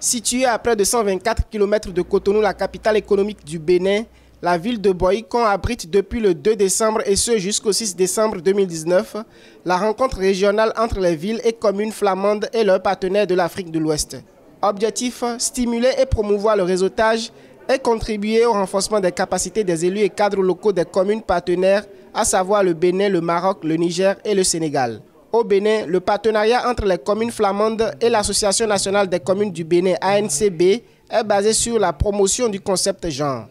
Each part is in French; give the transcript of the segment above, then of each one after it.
Située à près de 124 km de Cotonou, la capitale économique du Bénin, la ville de Boïcon abrite depuis le 2 décembre et ce jusqu'au 6 décembre 2019 la rencontre régionale entre les villes et communes flamandes et leurs partenaires de l'Afrique de l'Ouest. Objectif, stimuler et promouvoir le réseautage et contribuer au renforcement des capacités des élus et cadres locaux des communes partenaires, à savoir le Bénin, le Maroc, le Niger et le Sénégal. Au Bénin, le partenariat entre les communes flamandes et l'Association nationale des communes du Bénin, ANCB, est basé sur la promotion du concept genre.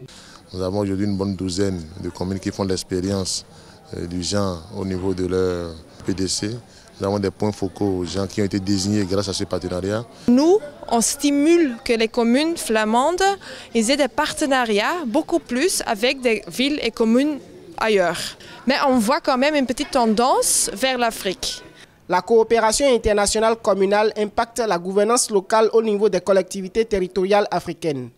Nous avons aujourd'hui une bonne douzaine de communes qui font l'expérience euh, du genre au niveau de leur PDC. Nous avons des points focaux aux gens qui ont été désignés grâce à ce partenariat. Nous, on stimule que les communes flamandes aient des partenariats beaucoup plus avec des villes et communes ailleurs. Mais on voit quand même une petite tendance vers l'Afrique. La coopération internationale communale impacte la gouvernance locale au niveau des collectivités territoriales africaines.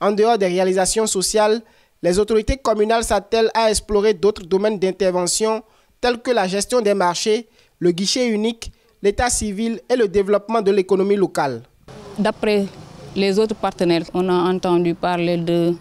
En dehors des réalisations sociales, les autorités communales s'attellent à explorer d'autres domaines d'intervention tels que la gestion des marchés, le guichet unique, l'état civil et le développement de l'économie locale. D'après les autres partenaires, on a entendu parler de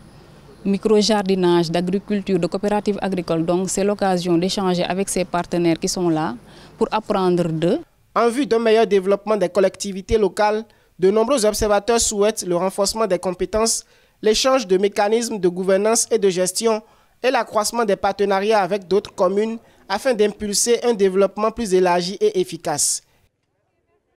micro-jardinage, d'agriculture, de coopérative agricole. Donc c'est l'occasion d'échanger avec ces partenaires qui sont là pour apprendre d'eux. En vue d'un meilleur développement des collectivités locales, de nombreux observateurs souhaitent le renforcement des compétences, l'échange de mécanismes de gouvernance et de gestion et l'accroissement des partenariats avec d'autres communes afin d'impulser un développement plus élargi et efficace.